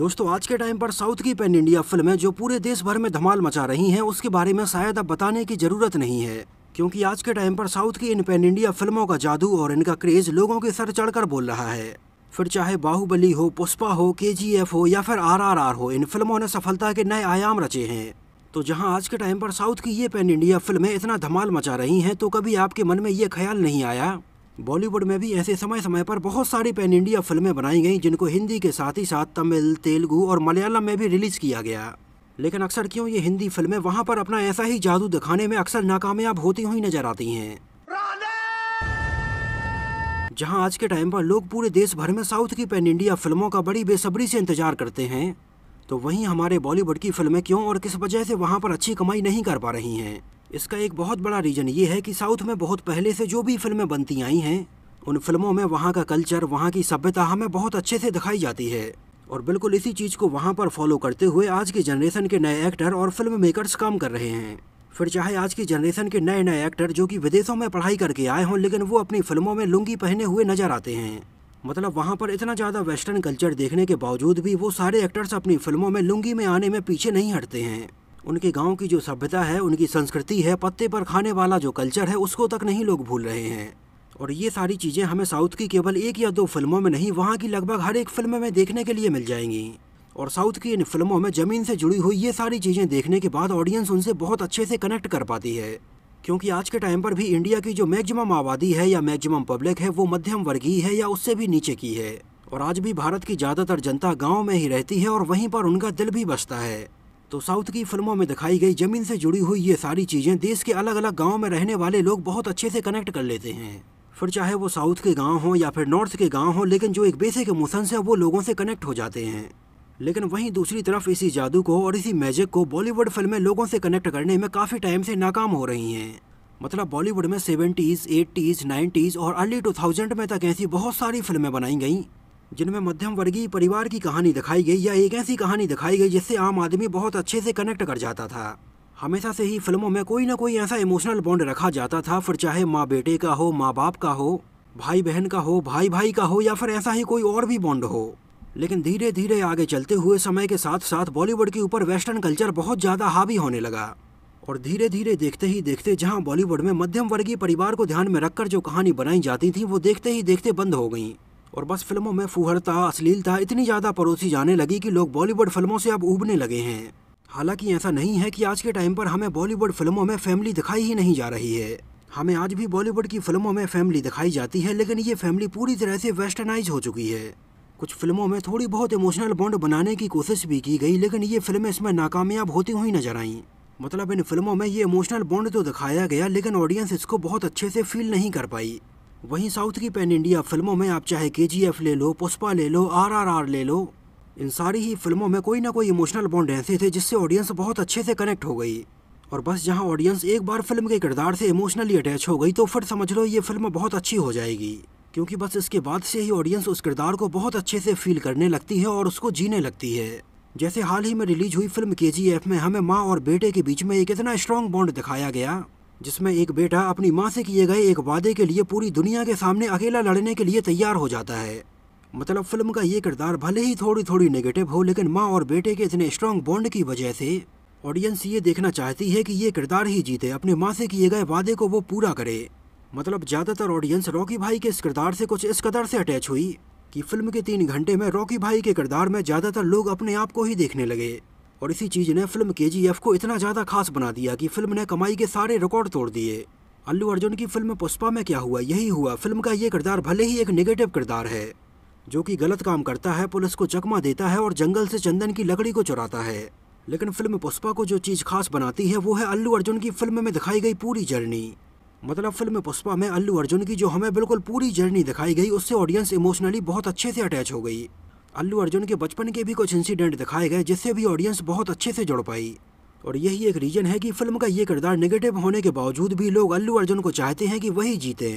दोस्तों आज के टाइम पर साउथ की पैन इंडिया फिल्में जो पूरे देश भर में धमाल मचा रही हैं उसके बारे में शायद अब बताने की जरूरत नहीं है क्योंकि आज के टाइम पर साउथ की इन पैन इंडिया फिल्मों का जादू और इनका क्रेज लोगों के सर चढ़कर बोल रहा है फिर चाहे बाहुबली हो पुष्पा हो के हो या फिर आर हो इन फिल्मों ने सफलता के नए आयाम रचे हैं तो जहाँ आज के टाइम पर साउथ की ये पैन इंडिया फिल्में इतना धमाल मचा रही हैं तो कभी आपके मन में ये ख्याल नहीं आया बॉलीवुड में भी ऐसे समय समय पर बहुत सारी पैन इंडिया फिल्में बनाई गई जिनको हिंदी के साथ ही साथ तमिल तेलुगु और मलयालम में भी रिलीज किया गया लेकिन अक्सर क्यों ये हिंदी फिल्में वहाँ पर अपना ऐसा ही जादू दिखाने में अक्सर नाकामयाब होती हुई नजर आती हैं जहाँ आज के टाइम पर लोग पूरे देश भर में साउथ की पैन इंडिया फिल्मों का बड़ी बेसब्री से इंतजार करते हैं तो वहीं हमारे बॉलीवुड की फिल्में क्यों और किस वजह से वहां पर अच्छी कमाई नहीं कर पा रही हैं इसका एक बहुत बड़ा रीज़न ये है कि साउथ में बहुत पहले से जो भी फिल्में बनती आई हैं उन फिल्मों में वहाँ का कल्चर वहाँ की सभ्यता हमें बहुत अच्छे से दिखाई जाती है और बिल्कुल इसी चीज़ को वहाँ पर फॉलो करते हुए आज की जनरेशन के नए एक्टर और फिल्म मेकर्स काम कर रहे हैं फिर चाहे आज की जनरेशन के नए नए एक्टर जो कि विदेशों में पढ़ाई करके आए हों लेकिन वो अपनी फिल्मों में लुंगी पहने हुए नजर आते हैं मतलब वहाँ पर इतना ज़्यादा वेस्टर्न कल्चर देखने के बावजूद भी वो सारे एक्टर्स अपनी फिल्मों में लुंगी में आने में पीछे नहीं हटते हैं उनके गांव की जो सभ्यता है उनकी संस्कृति है पत्ते पर खाने वाला जो कल्चर है उसको तक नहीं लोग भूल रहे हैं और ये सारी चीज़ें हमें साउथ की केवल एक या दो फिल्मों में नहीं वहाँ की लगभग हर एक फिल्म में देखने के लिए मिल जाएंगी और साउथ की इन फिल्मों में ज़मीन से जुड़ी हुई ये सारी चीज़ें देखने के बाद ऑडियंस उनसे बहुत अच्छे से कनेक्ट कर पाती है क्योंकि आज के टाइम पर भी इंडिया की जो मैक्सिमम आबादी है या मैक्सिमम पब्लिक है वो मध्यम वर्गीय है या उससे भी नीचे की है और आज भी भारत की ज़्यादातर जनता गाँव में ही रहती है और वहीं पर उनका दिल भी बसता है तो साउथ की फिल्मों में दिखाई गई ज़मीन से जुड़ी हुई ये सारी चीज़ें देश के अलग अलग गाँव में रहने वाले लोग बहुत अच्छे से कनेक्ट कर लेते हैं फिर चाहे वो साउथ के गांव हों या फिर नॉर्थ के गांव हों लेकिन जो एक बेसिक इमोशंस हैं वो लोगों से कनेक्ट हो जाते हैं लेकिन वहीं दूसरी तरफ इसी जादू को और इसी मैजिक को बॉलीवुड फिल्में लोगों से कनेक्ट करने में काफ़ी टाइम से नाकाम हो रही हैं मतलब बॉलीवुड में सेवेंटीज़ एट्टीज़ नाइन्टीज़ और अर्ली टू थाउजेंड में तक ऐसी बहुत सारी फिल्में बनाई गईं जिनमें मध्यम वर्गीय परिवार की कहानी दिखाई गई या एक ऐसी कहानी दिखाई गई जिससे आम आदमी बहुत अच्छे से कनेक्ट कर जाता था हमेशा से ही फिल्मों में कोई ना कोई ऐसा इमोशनल बॉन्ड रखा जाता था फिर चाहे माँ बेटे का हो माँ बाप का हो भाई बहन का हो भाई भाई का हो या फिर ऐसा ही कोई और भी बॉन्ड हो लेकिन धीरे धीरे आगे चलते हुए समय के साथ साथ बॉलीवुड के ऊपर वेस्टर्न कल्चर बहुत ज़्यादा हावी होने लगा और धीरे धीरे देखते ही देखते जहाँ बॉलीवुड में मध्यम वर्गीय परिवार को ध्यान में रखकर जो कहानी बनाई जाती थी वो देखते ही देखते बंद हो गई और बस फिल्मों में फूहरता अश्लीलता इतनी ज़्यादा परोसी जाने लगी कि लोग बॉलीवुड फिल्मों से अब उबने लगे हैं हालांकि ऐसा नहीं है कि आज के टाइम पर हमें बॉलीवुड फिल्मों में फैमिली दिखाई ही नहीं जा रही है हमें आज भी बॉलीवुड की फिल्मों में फैमिली दिखाई जाती है लेकिन ये फैमिली पूरी तरह से वेस्टर्नाइज हो चुकी है कुछ फिल्मों में थोड़ी बहुत इमोशनल बॉन्ड बनाने की कोशिश भी की गई लेकिन ये फिल्में इसमें नाकामयाब होती हुई नजर आईं मतलब इन फिल्मों में ये इमोशनल बॉन्ड तो दिखाया गया लेकिन ऑडियंस इसको बहुत अच्छे से फील नहीं कर पाई वहीं साउथ की पैन इंडिया फिल्मों में आप चाहे के ले लो पुष्पा ले लो आर ले लो इन सारी ही फिल्मों में कोई ना कोई इमोशनल बॉन्ड ऐसे थे जिससे ऑडियंस बहुत अच्छे से कनेक्ट हो गई और बस जहां ऑडियंस एक बार फिल्म के किरदार से इमोशनली अटैच हो गई तो फिर समझ लो ये फिल्म बहुत अच्छी हो जाएगी क्योंकि बस इसके बाद से ही ऑडियंस उस किरदार को बहुत अच्छे से फील करने लगती है और उसको जीने लगती है जैसे हाल ही में रिलीज हुई फिल्म के में हमें माँ और बेटे के बीच में एक इतना स्ट्रॉन्ग बॉन्ड दिखाया गया जिसमें एक बेटा अपनी माँ से किए गए एक वादे के लिए पूरी दुनिया के सामने अकेला लड़ने के लिए तैयार हो जाता है मतलब फिल्म का ये किरदार भले ही थोड़ी थोड़ी नेगेटिव हो लेकिन माँ और बेटे के इतने स्ट्रॉन्ग बॉन्ड की वजह से ऑडियंस ये देखना चाहती है कि ये किरदार ही जीते अपनी माँ से किए गए वादे को वो पूरा करे मतलब ज़्यादातर ऑडियंस रॉकी भाई के इस किरदार से कुछ इस कदर से अटैच हुई कि फिल्म के तीन घंटे में रॉकी भाई के किरदार में ज़्यादातर लोग अपने आप को ही देखने लगे और इसी चीज़ ने फिल्म के को इतना ज़्यादा खास बना दिया कि फिल्म ने कमाई के सारे रिकॉर्ड तोड़ दिए अल्लू अर्जुन की फिल्म पुष्पा में क्या हुआ यही हुआ फिल्म का ये किरदार भले ही एक नेगेटिव किरदार है जो कि गलत काम करता है पुलिस को चकमा देता है और जंगल से चंदन की लकड़ी को चुराता है लेकिन फिल्म पुष्पा को जो चीज़ खास बनाती है वो है अल्लू अर्जुन की फिल्म में दिखाई गई पूरी जर्नी मतलब फिल्म पुष्पा में अल्लू अर्जुन की जो हमें बिल्कुल पूरी जर्नी दिखाई गई उससे ऑडियंस इमोशनली बहुत अच्छे से अटैच हो गई अल्लू अर्जुन के बचपन के भी कुछ इंसिडेंट दिखाए गए जिससे भी ऑडियंस बहुत अच्छे से जुड़ पाई और यही एक रीज़न है कि फिल्म का ये किरदार नेगेटिव होने के बावजूद भी लोग अल्लू अर्जुन को चाहते हैं कि वही जीते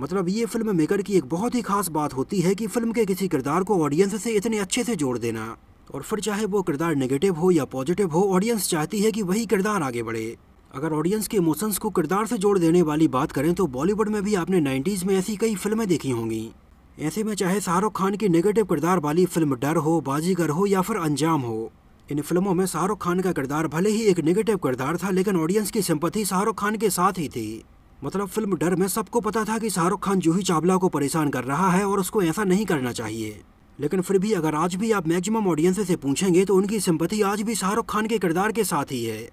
मतलब ये फिल्म मेकर की एक बहुत ही खास बात होती है कि फिल्म के किसी किरदार को ऑडियंस से इतने अच्छे से जोड़ देना और फिर चाहे वो किरदार नेगेटिव हो या पॉजिटिव हो ऑडियंस चाहती है कि वही किरदार आगे बढ़े अगर ऑडियंस के इमोशंस को किरदार से जोड़ देने वाली बात करें तो बॉलीवुड में भी आपने 90s में ऐसी कई फिल्में देखी होंगी ऐसे में चाहे शाहरुख खान की नेगेटिव किरदार वाली फिल्म डर हो बाजीगर हो या फिर अंजाम हो इन फिल्मों में शाहरुख खान का किरदार भले ही एक नेगेटिव किरदार था लेकिन ऑडियंस की सिंपथी शाहरुख खान के साथ ही थी मतलब फिल्म डर में सबको पता था कि शाहरुख खान जूही चावला को परेशान कर रहा है और उसको ऐसा नहीं करना चाहिए लेकिन फिर भी अगर आज भी आप मैक्सिमम ऑडियंस से पूछेंगे तो उनकी सिंपथी आज भी शाहरुख खान के किरदार के साथ ही है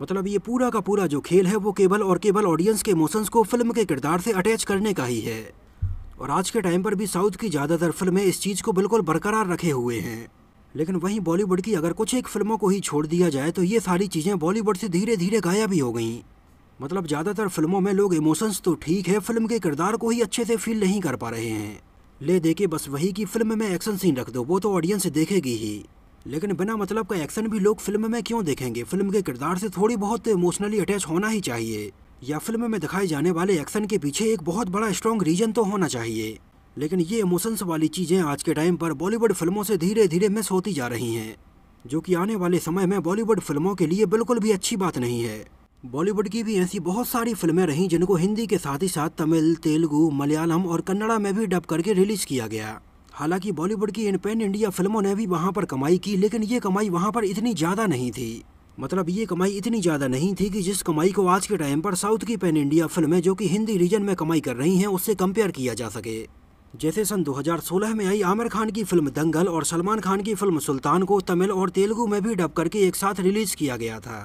मतलब ये पूरा का पूरा जो खेल है वो केवल और केवल ऑडियंस के इमोशंस को फिल्म के किरदार से अटैच करने का ही है और आज के टाइम पर भी साउथ की ज़्यादातर फिल्में इस चीज़ को बिल्कुल बरकरार रखे हुए हैं लेकिन वहीं बॉलीवुड की अगर कुछ एक फिल्मों को ही छोड़ दिया जाए तो ये सारी चीज़ें बॉलीवुड से धीरे धीरे गायब ही हो गई मतलब ज़्यादातर फिल्मों में लोग इमोशंस तो ठीक है फिल्म के किरदार को ही अच्छे से फील नहीं कर पा रहे हैं ले देखे बस वही कि फिल्म में एक्शन सीन रख दो वो तो ऑडियंस देखेगी ही लेकिन बिना मतलब का एक्शन भी लोग फिल्म में क्यों देखेंगे फिल्म के किरदार से थोड़ी बहुत इमोशनली तो अटैच होना ही चाहिए या फिल्म में दिखाए जाने वाले एक्शन के पीछे एक बहुत बड़ा स्ट्रॉन्ग रीजन तो होना चाहिए लेकिन ये इमोशंस वाली चीज़ें आज के टाइम पर बॉलीवुड फिल्मों से धीरे धीरे मिस होती जा रही हैं जो कि आने वाले समय में बॉलीवुड फिल्मों के लिए बिल्कुल भी अच्छी बात नहीं है बॉलीवुड की भी ऐसी बहुत सारी फिल्में रहीं जिनको हिंदी के साथ ही साथ तमिल तेलुगू मलयालम और कन्नड़ा में भी डब करके रिलीज किया गया हालांकि बॉलीवुड की इन पैन इंडिया फिल्मों ने भी वहां पर कमाई की लेकिन ये कमाई वहां पर इतनी ज़्यादा नहीं थी मतलब ये कमाई इतनी ज़्यादा नहीं थी कि जिस कमाई को आज के टाइम पर साउथ की पैन इंडिया फिल्में जो कि हिंदी रीजन में कमाई कर रही हैं उससे कंपेयर किया जा सके जैसे सन 2016 में आई आमिर खान की फिल्म दंगल और सलमान खान की फिल्म सुल्तान को तमिल और तेलुगु में भी डब करके एक साथ रिलीज किया गया था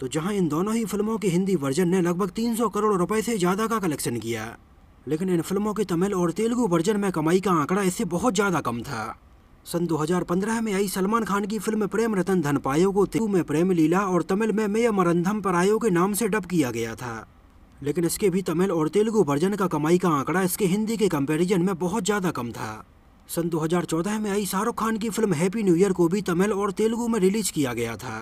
तो जहाँ इन दोनों ही फिल्मों के हिंदी वर्जन ने लगभग तीन करोड़ रुपए से ज़्यादा का कलेक्शन किया लेकिन इन फिल्मों के तमिल और तेलुगु वर्जन में कमाई का आंकड़ा इससे बहुत ज़्यादा कम था सन 2015 में आई सलमान खान की फिल्म प्रेम रतन धनपायो को तेलुगु में प्रेम लीला और तमिल में मेय मरंधम परायो के नाम से डब किया गया था लेकिन इसके भी तमिल और तेलुगु वर्जन का कमाई का आंकड़ा इसके हिंदी के कंपैरिजन में बहुत ज़्यादा कम था सन 2014 में आई शाहरुख खान की फिल्म हैप्पी न्यू ईयर को भी तमिल और तेलुगु में रिलीज किया गया था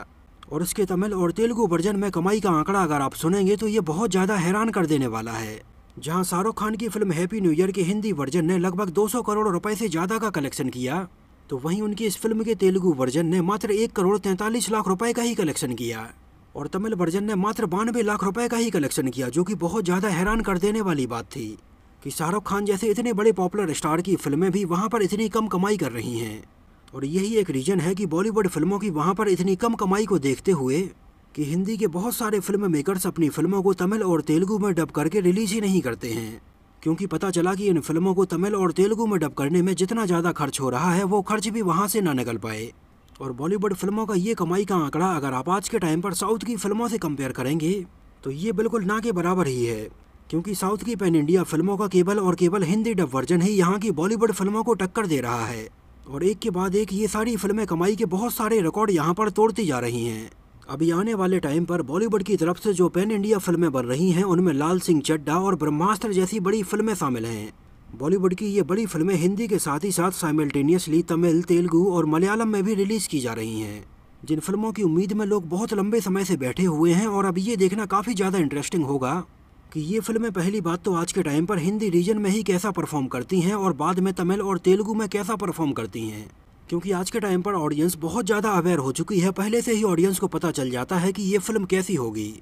और इसके तमिल और तेलुगु वर्जन में कमाई का आंकड़ा अगर आप सुनेंगे तो ये बहुत ज़्यादा हैरान कर देने वाला है जहाँ शाहरुख खान की फिल्म हैप्पी न्यू ईयर के हिंदी वर्जन ने लगभग 200 करोड़ रुपए से ज़्यादा का कलेक्शन किया तो वहीं उनकी इस फिल्म के तेलुगु वर्जन ने मात्र एक करोड़ तैंतालीस लाख रुपए का ही कलेक्शन किया और तमिल वर्जन ने मात्र बानवे लाख रुपए का ही कलेक्शन किया जो कि बहुत ज़्यादा हैरान कर देने वाली बात थी कि शाहरुख खान जैसे इतने बड़े पॉपुलर स्टार की फिल्में भी वहाँ पर इतनी कम कमाई कर रही हैं और यही एक रीज़न है कि बॉलीवुड फिल्मों की वहाँ पर इतनी कम कमाई को देखते हुए कि हिंदी के बहुत सारे फिल्म मेकर्स अपनी फिल्मों को तमिल और तेलुगु में डब करके रिलीज ही नहीं करते हैं क्योंकि पता चला कि इन फिल्मों को तमिल और तेलुगु में डब करने में जितना ज़्यादा खर्च हो रहा है वो खर्च भी वहाँ से ना निकल पाए और बॉलीवुड फिल्मों का ये कमाई का आंकड़ा अगर आप आज के टाइम पर साउथ की फिल्मों से कंपेयर करेंगे तो ये बिल्कुल ना के बराबर ही है क्योंकि साउथ की पैन इंडिया फिल्मों का केवल और केवल हिंदी डब वर्जन ही यहाँ की बॉलीवुड फिल्मों को टक्कर दे रहा है और एक के बाद एक ये सारी फिल्में कमाई के बहुत सारे रिकॉर्ड यहाँ पर तोड़ती जा रही हैं अभी आने वाले टाइम पर बॉलीवुड की तरफ से जो पैन इंडिया फिल्में बन रही हैं उनमें लाल सिंह चड्डा और ब्रह्मास्त्र जैसी बड़ी फिल्में शामिल हैं बॉलीवुड की ये बड़ी फिल्में हिंदी के साथ ही साथ साइमल्टेनियसली तमिल तेलुगु और मलयालम में भी रिलीज़ की जा रही हैं जिन फिल्मों की उम्मीद में लोग बहुत लंबे समय से बैठे हुए हैं और अब ये देखना काफ़ी ज़्यादा इंटरेस्टिंग होगा कि ये फिल्में पहली बात तो आज के टाइम पर हिंदी रीजन में ही कैसा परफॉर्म करती हैं और बाद में तमिल और तेलुगु में कैसा परफॉर्म करती हैं क्योंकि आज के टाइम पर ऑडियंस बहुत ज़्यादा अवेयर हो चुकी है पहले से ही ऑडियंस को पता चल जाता है कि ये फिल्म कैसी होगी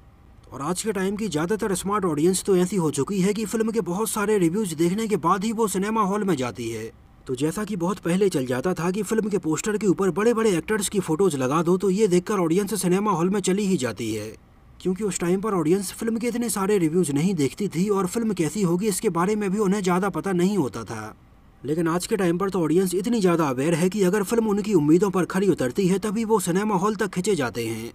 और आज के टाइम की ज़्यादातर स्मार्ट ऑडियंस तो ऐसी हो चुकी है कि फिल्म के बहुत सारे रिव्यूज़ देखने के बाद ही वो सिनेमा हॉल में जाती है तो जैसा कि बहुत पहले चल जाता था कि फिल्म के पोस्टर के ऊपर बड़े बड़े एक्टर्स की फ़ोटोज़ लगा दो तो ये देखकर ऑडियंस सिनेमा हॉल में चली ही जाती है क्योंकि उस टाइम पर ऑडियंस फिल्म के इतने सारे रिव्यूज़ नहीं देखती थी और फिल्म कैसी होगी इसके बारे में भी उन्हें ज़्यादा पता नहीं होता था लेकिन आज के टाइम पर तो ऑडियंस इतनी ज़्यादा अवेयर है कि अगर फिल्म उनकी उम्मीदों पर खड़ी उतरती है तभी वो सिनेमा हॉल तक खिंचे जाते हैं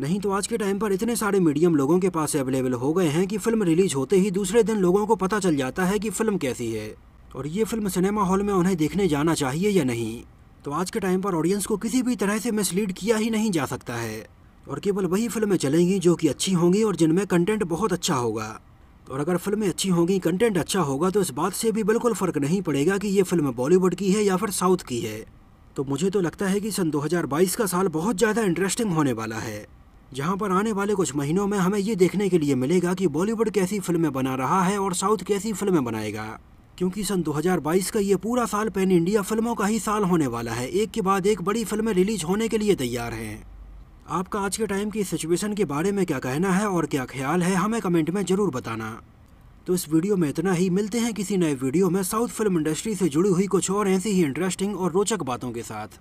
नहीं तो आज के टाइम पर इतने सारे मीडियम लोगों के पास अवेलेबल हो गए हैं कि फिल्म रिलीज होते ही दूसरे दिन लोगों को पता चल जाता है कि फिल्म कैसी है और ये फिल्म सिनेमा हॉल में उन्हें देखने जाना चाहिए या नहीं तो आज के टाइम पर ऑडियंस को किसी भी तरह से मिसलीड किया ही नहीं जा सकता है और केवल वही फिल्में चलेंगी जो कि अच्छी होंगी और जिनमें कंटेंट बहुत अच्छा होगा और अगर फिल्में अच्छी होंगी कंटेंट अच्छा होगा तो इस बात से भी बिल्कुल फ़र्क नहीं पड़ेगा कि ये फिल्म बॉलीवुड की है या फिर साउथ की है तो मुझे तो लगता है कि सन 2022 का साल बहुत ज़्यादा इंटरेस्टिंग होने वाला है जहाँ पर आने वाले कुछ महीनों में हमें ये देखने के लिए मिलेगा कि बॉलीवुड कैसी फिल्में बना रहा है और साउथ कैसी फिल्में बनाएगा क्योंकि सन 2022 का ये पूरा साल पैन इंडिया फिल्मों का ही साल होने वाला है एक के बाद एक बड़ी फिल्में रिलीज होने के लिए तैयार हैं आपका आज के टाइम की सिचुएशन के बारे में क्या कहना है और क्या ख्याल है हमें कमेंट में ज़रूर बताना तो इस वीडियो में इतना ही मिलते हैं किसी नए वीडियो में साउथ फिल्म इंडस्ट्री से जुड़ी हुई कुछ और ऐसी ही इंटरेस्टिंग और रोचक बातों के साथ